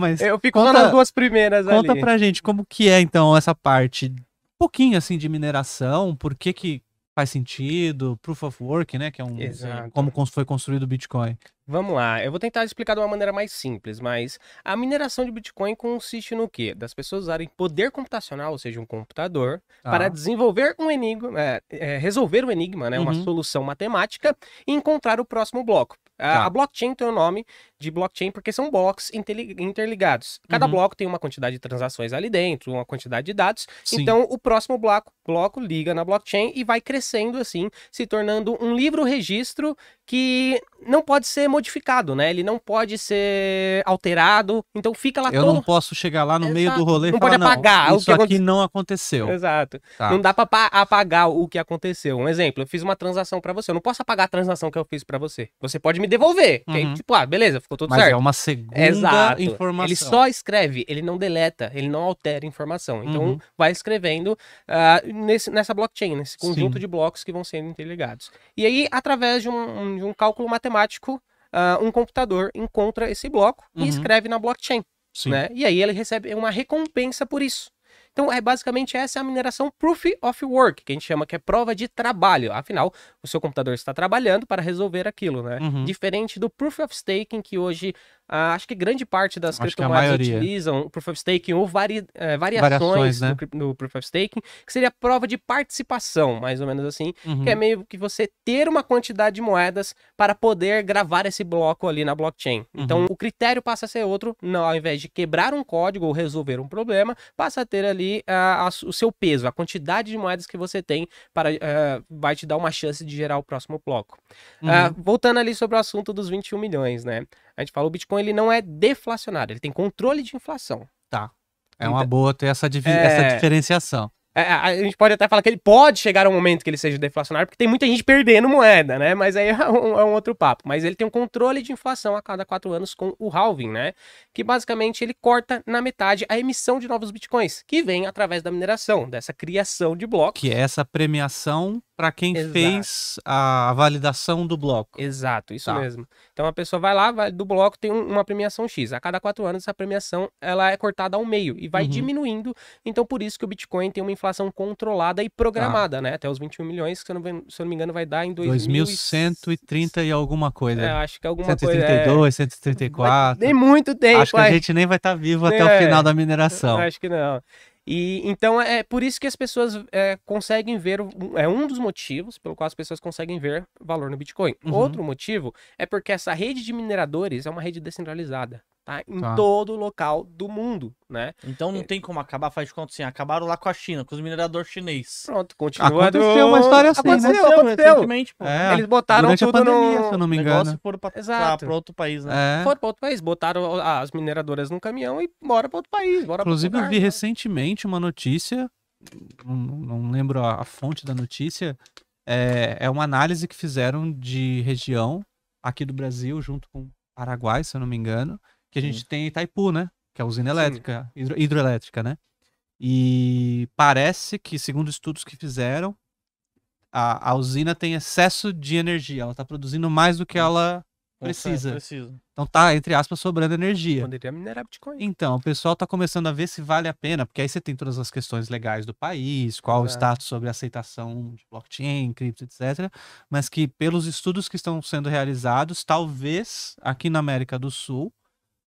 Mas eu fico conta, só nas duas primeiras conta ali. Conta pra gente como que é, então, essa parte. Um pouquinho, assim, de mineração, por que que faz sentido, Proof of Work, né, que é um... Exato. Como foi construído o Bitcoin. Vamos lá, eu vou tentar explicar de uma maneira mais simples, mas a mineração de Bitcoin consiste no quê? Das pessoas usarem poder computacional, ou seja, um computador, ah. para desenvolver um enigma, é, é, resolver um enigma, né, uhum. uma solução matemática e encontrar o próximo bloco. Tá. A blockchain tem o nome de blockchain porque são blocos interligados. Cada uhum. bloco tem uma quantidade de transações ali dentro, uma quantidade de dados. Sim. Então, o próximo bloco, bloco liga na blockchain e vai crescendo assim, se tornando um livro-registro que não pode ser modificado, né? Ele não pode ser alterado. Então fica lá Eu todo... não posso chegar lá no Exato. meio do rolê não e falar, pode apagar não, isso o que aqui não aconteceu. Exato. Tá. Não dá para apagar o que aconteceu. Um exemplo, eu fiz uma transação para você. Eu não posso apagar a transação que eu fiz para você. Você pode me devolver. Uhum. Aí, tipo, ah, beleza, ficou tudo Mas certo. Mas é uma segunda Exato. informação. Ele só escreve, ele não deleta, ele não altera informação. Então uhum. vai escrevendo uh, nesse, nessa blockchain, nesse conjunto Sim. de blocos que vão sendo interligados. E aí, através de um, um de um cálculo matemático, uh, um computador encontra esse bloco uhum. e escreve na blockchain. Sim. Né? E aí ele recebe uma recompensa por isso. Então, é basicamente essa é a mineração proof of work, que a gente chama que é prova de trabalho. Afinal, o seu computador está trabalhando para resolver aquilo, né? Uhum. Diferente do proof of staking, que hoje ah, acho que grande parte das acho criptomoedas utilizam o Proof of Staking ou vari, é, variações, variações né? do, do, Proof of Staking, que seria prova de participação, mais ou menos assim, uhum. que é uhum. meio que você ter uma quantidade de moedas para poder gravar esse bloco ali na blockchain. Então uhum. o critério passa a ser outro, não, ao invés de quebrar um código ou resolver um problema, passa a ter ali uh, a, o seu peso, a quantidade de moedas que você tem para uh, vai te dar uma chance de gerar o próximo bloco. Ah, uhum. Uh, voltando ali sobre o assunto dos 21 milhões, né? A gente fala o Bitcoin ele não é deflacionário, ele tem controle de inflação. Tá. É uma boa ter essa, é... essa diferenciação. É, a gente pode até falar que ele pode chegar a um momento que ele seja deflacionário, porque tem muita gente perdendo moeda, né? Mas aí é um, é um, outro papo. Mas ele tem um controle de inflação a cada quatro anos com o halving, né? Que basicamente ele corta na metade a emissão de novos bitcoins, que vem através da mineração, dessa criação de blocos. Que é essa premiação para quem Exato. fez a validação do bloco. Exato, isso tá. mesmo. Então a pessoa vai lá, vai, do bloco tem uma premiação X. A cada quatro anos essa premiação ela é cortada ao meio e vai uhum. diminuindo. Então por isso que o Bitcoin tem uma inflação inflação controlada e programada, ah. né? Até os 21 milhões, que se eu não, se eu não me engano vai dar em 2130 e... alguma coisa. É, acho que alguma 132, coisa. 132, é... 134. Nem muito tempo. Acho que a gente nem vai estar tá vivo é... até o é. final da mineração. Acho que não. E então é, é por isso que as pessoas é, conseguem ver, é um dos motivos pelo qual as pessoas conseguem ver valor no Bitcoin. Uhum. Outro motivo é porque essa rede de mineradores é uma rede descentralizada. Tá? Em tá. todo local do mundo, né? Então não é... tem como acabar, faz de conta assim, acabaram lá com a China, com os mineradores chineses. Pronto, continua. Aconteceu uma história assim, aconteceu, né? Aconteceu, aconteceu. Pô, é, eles botaram Durante tudo a pandemia, no... se eu não me engano. Negócio foram pra, Exato. pra, outro país, né? É. Foram pra outro país, botaram as mineradoras num caminhão e bora pra outro país. Bora Inclusive lugar, eu vi né? recentemente uma notícia, não, não lembro a, a, fonte da notícia, é, é uma análise que fizeram de região aqui do Brasil, junto com Paraguai, se eu não me engano, que a gente tem em Itaipu, né? Que é a usina elétrica, hidro, hidroelétrica, né? E parece que, segundo estudos que fizeram, a, a usina tem excesso de energia. Ela está produzindo mais do que ela precisa. precisa. Então tá, entre aspas, sobrando energia. Poderia é minerar Bitcoin. Então, o pessoal tá começando a ver se vale a pena, porque aí você tem todas as questões legais do país, qual é. o status sobre aceitação de blockchain, cripto, etc. Mas que pelos estudos que estão sendo realizados, talvez aqui na América do Sul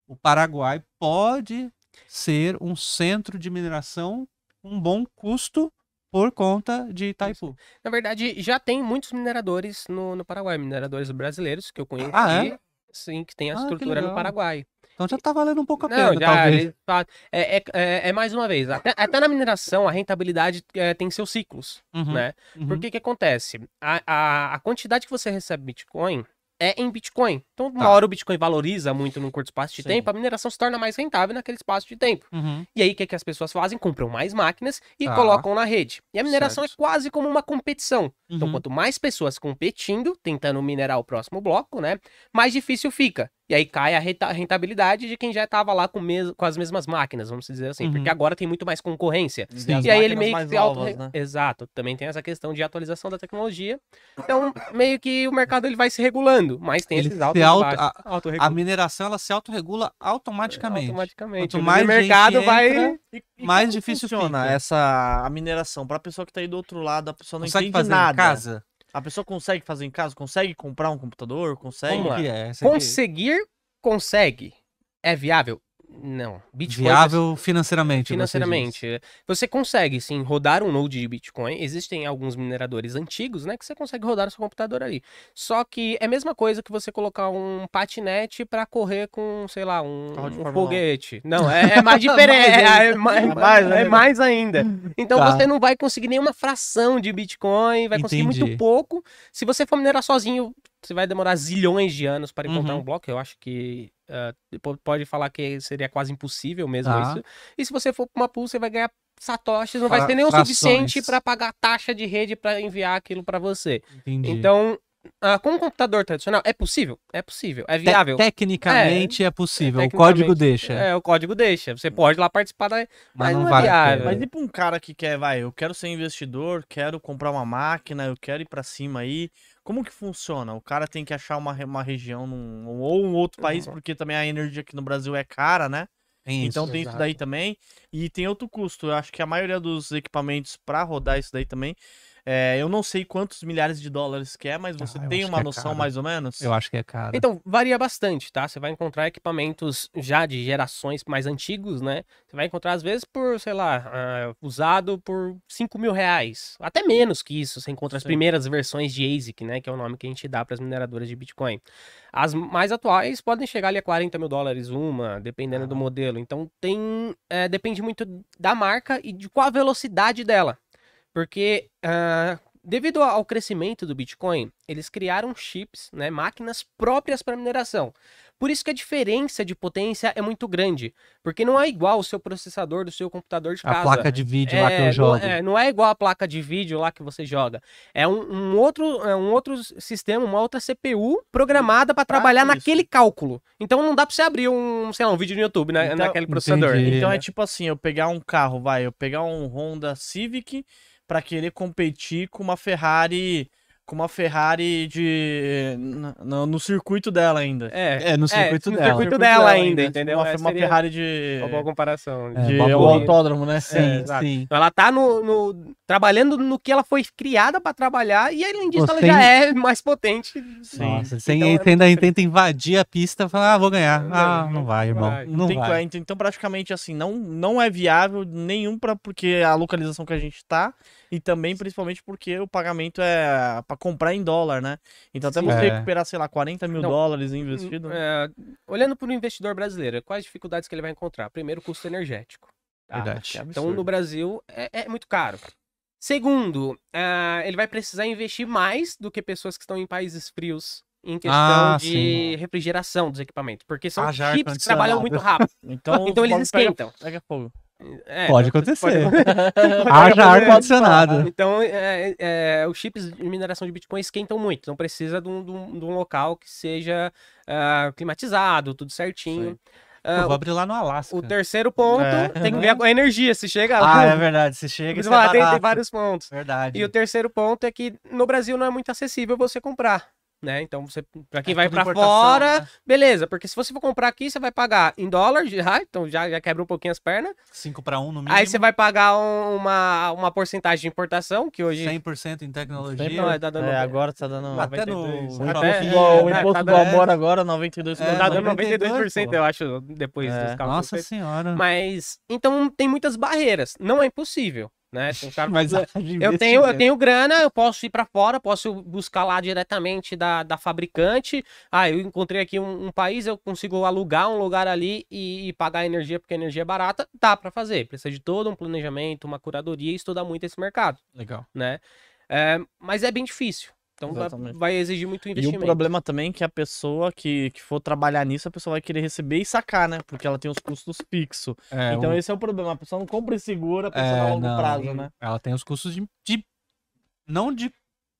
o Paraguai pode ser um centro de mineração um bom custo por conta de Itaipu. Na verdade, já tem muitos mineradores no, no Paraguai, mineradores brasileiros que eu conheço, ah, é? sim, que tem a ah, estrutura no Paraguai. Então já tá valendo um pouco a pena, Não, já, talvez. Tá, é, é, é, é, mais uma vez, até, até na mineração a rentabilidade é, tem seus ciclos, uhum, né? Uhum. Porque que acontece? A, a, a quantidade que você recebe Bitcoin é em Bitcoin. Então, uma tá. hora o Bitcoin valoriza muito num curto espaço de Sim. tempo, a mineração se torna mais rentável naquele espaço de tempo. Uhum. E aí, o que, é que as pessoas fazem? Compram mais máquinas e tá. colocam na rede. E a mineração certo. é quase como uma competição. Então, uhum. Então, quanto mais pessoas competindo, tentando minerar o próximo bloco, né? Mais difícil fica. E aí cai a rentabilidade de quem já estava lá com, mes... com as mesmas máquinas, vamos dizer assim. Uhum. Porque agora tem muito mais concorrência. Sim. E aí ele meio que. Auto... Novas, né? Exato. Também tem essa questão de atualização da tecnologia. Então, meio que o mercado ele vai se regulando. Mas tem ele esses altos auto... a... A mineração ela se autorregula é, automaticamente. Automaticamente. Quanto mais o mercado vai entra... E, e mais difícil funciona fica? essa a mineração para a pessoa que está aí do outro lado, a pessoa não consegue entende fazer nada. Em casa? A pessoa consegue fazer em casa, consegue comprar um computador, consegue. Como é? é? Conseguir consegue. É viável? Não. Bitcoin, Viável você... financeiramente. Financeiramente. Você, você, consegue, sim, rodar um node de Bitcoin. Existem alguns mineradores antigos, né? Que você consegue rodar o seu computador ali. Só que é a mesma coisa que você colocar um patinete para correr com, sei lá, um, um foguete. Não, é, é mais diferente. é, é, mais, mais, é, mais, é ainda. Então tá. você não vai conseguir nenhuma fração de Bitcoin, vai Entendi. conseguir muito pouco. Se você for minerar sozinho, você vai demorar zilhões de anos para encontrar uhum. um bloco. Eu acho que Uh, pode falar que seria quase impossível mesmo ah. isso. E se você for para uma pool, você vai ganhar satoshis, não vai ter nem o suficiente para pagar a taxa de rede para enviar aquilo para você. Entendi. Então, Uh, com um computador tradicional, é possível? É possível. É viável? Te tecnicamente é, é possível. É, o código deixa. É, o código deixa. Você pode lá participar da. Mas, mas não, não é vale é viável. Mas e pra um cara que quer, vai, eu quero ser investidor, quero comprar uma máquina, eu quero ir para cima aí. Como que funciona? O cara tem que achar uma, uma região num, ou um outro país, uhum. porque também a energia aqui no Brasil é cara, né? Isso, então tem exato. isso daí também. E tem outro custo. Eu acho que a maioria dos equipamentos para rodar isso daí também é, eu não sei quantos milhares de dólares que é, mas ah, você ah, tem uma é noção mais ou menos? Eu acho que é caro. Então, varia bastante, tá? Você vai encontrar equipamentos já de gerações mais antigos, né? Você vai encontrar, às vezes, por, sei lá, uh, usado por 5 mil reais. Até menos que isso. Você encontra as primeiras versões de ASIC, né? Que é o nome que a gente dá para as mineradoras de Bitcoin. As mais atuais podem chegar ali a 40 mil dólares uma, dependendo ah. do modelo. Então, tem. É, depende muito da marca e de qual a velocidade dela. Porque uh, devido ao crescimento do Bitcoin, eles criaram chips, né, máquinas próprias para mineração. Por isso que a diferença de potência é muito grande, porque não é igual o seu processador do seu computador de casa. A placa de vídeo é, lá que eu é, é, jogo. Não é, não é igual a placa de vídeo lá que você joga. É um, um outro, é um outro sistema, uma outra CPU programada para trabalhar naquele cálculo. Então não dá para você abrir um, sei lá, um vídeo no YouTube né, então, naquele processador. Entendi. Então é tipo assim, eu pegar um carro, vai, eu pegar um Honda Civic para querer competir com uma Ferrari com uma Ferrari de. No, no, circuito dela ainda. É, é no é, circuito é, dela. No circuito, dela, dela ainda, entendeu? Uma, é, uma Ferrari de. Uma boa comparação. De, é, de o autódromo, né? É, sim, sim. sim. ela tá no, no, trabalhando no que ela foi criada para trabalhar, e além disso, Pô, ela já é mais potente. Sim. Nossa, sem, então, é sem, é... tenta invadir a pista e falar, ah, vou ganhar. Ah, não vai, irmão. Vai. Não Tem, vai. É, então, praticamente, assim, não, não é viável nenhum, para porque a localização que a gente tá, e também, principalmente, porque o pagamento é para comprar em dólar, né? Então, até você é. recuperar, sei lá, 40 mil não, dólares investido. Né? É, olhando para o investidor brasileiro, quais dificuldades que ele vai encontrar? Primeiro, custo energético. Ah, então, no Brasil, é, é muito caro. Segundo, uh, ele vai precisar investir mais do que pessoas que estão em países frios em questão ah, de sim. refrigeração dos equipamentos, porque são ah, é chips que trabalham muito rápido. então, então eles esquentam. Pega, pega fogo. É, pode então, acontecer. Haja ar condicionado. Então, é, é, é, os chips de mineração de Bitcoin esquentam muito. Então, precisa de um, de um, local que seja uh, climatizado, tudo certinho. Sim. É, Eu vou abrir lá no Alasca. O terceiro ponto é. tem que ver a energia, se chega lá. Ah, é verdade, se chega Mas, é e tem, tem vários pontos. Verdade. E o terceiro ponto é que no Brasil não é muito acessível você comprar né? Então, você, pra quem é vai para fora, né? beleza. Porque se você for comprar aqui, você vai pagar em dólar, já, então já, já quebra um pouquinho as pernas. 5 para 1 no mínimo. Aí você vai pagar uma, uma porcentagem de importação, que hoje... 100% em tecnologia. 100%, é, tá dando... é, agora tá dando Até 92. No... Até, é, é o tá imposto do amor agora, 92%. É, tá dando 92%, 92% eu acho, depois é. dos cálculos. Nossa Senhora. Mas, então tem muitas barreiras. Não é impossível. Né? Tem cara Mas eu tenho, eu tenho grana, eu posso ir para fora, posso buscar lá diretamente da, da fabricante. Ah, eu encontrei aqui um, um país, eu consigo alugar um lugar ali e, e pagar a energia porque a energia é barata. Dá para fazer. Precisa de todo um planejamento, uma curadoria e estudar muito esse mercado. Legal. Né? É, mas é bem difícil. Então vai, vai exigir muito investimento. E o problema também é que a pessoa que, que for trabalhar nisso, a pessoa vai querer receber e sacar, né? Porque ela tem os custos fixos. É, então um... esse é o problema. A pessoa não compra e segura pensando é, a longo não, prazo, né? Ela tem os custos de, de... Não de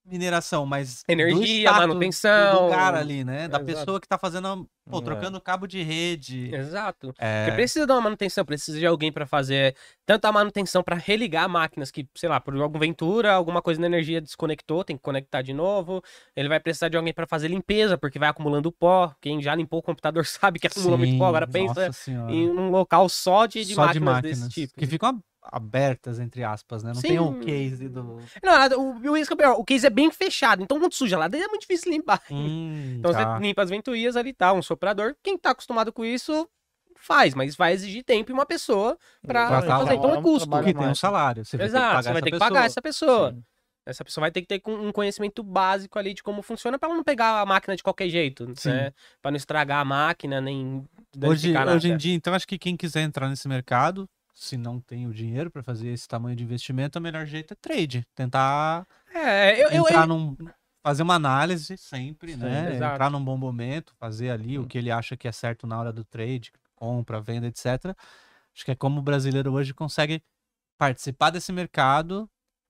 mineração, mas. Energia, manutenção. Do cara ali, né? Da Exato. pessoa que tá fazendo. Pô, é. trocando cabo de rede. Exato. É... Porque precisa de uma manutenção, precisa de alguém para fazer é, tanto a manutenção para religar máquinas que, sei lá, por alguma ventura, alguma coisa na energia desconectou, tem que conectar de novo. Ele vai precisar de alguém para fazer limpeza, porque vai acumulando pó. Quem já limpou o computador sabe que acumula Sim, muito pó. Agora pensa em um local só de, de, só máquinas, de máquinas desse tipo. Que né? fica uma abertas, entre aspas, né? Não Sim. tem o um case do. Não, o, o, o case é bem fechado, então quando suja lá, é muito difícil limpar. Hum, então tá. você limpa as ventoinhas ali, tá? Um soprador. Quem tá acostumado com isso, faz, mas vai exigir tempo e uma pessoa para tá fazer. Então é, é custo. Porque tem um salário. Você vai Exato, ter que pagar, você vai ter que pessoa. pagar essa pessoa. Sim. Essa pessoa vai ter que ter um conhecimento básico ali de como funciona para ela não pegar a máquina de qualquer jeito, né? Sim. né? Para não estragar a máquina, nem. Hoje, hoje em dia, então, acho que quem quiser entrar nesse mercado se não tem o dinheiro para fazer esse tamanho de investimento, o melhor jeito é trade. Tentar é, eu, entrar eu, eu... num. Fazer uma análise sempre, né, Sim, né? Exato. Entrar num bom momento, fazer ali hum. o que ele acha que é certo na hora do trade, compra, venda, etc. Acho que é como o brasileiro hoje consegue participar desse mercado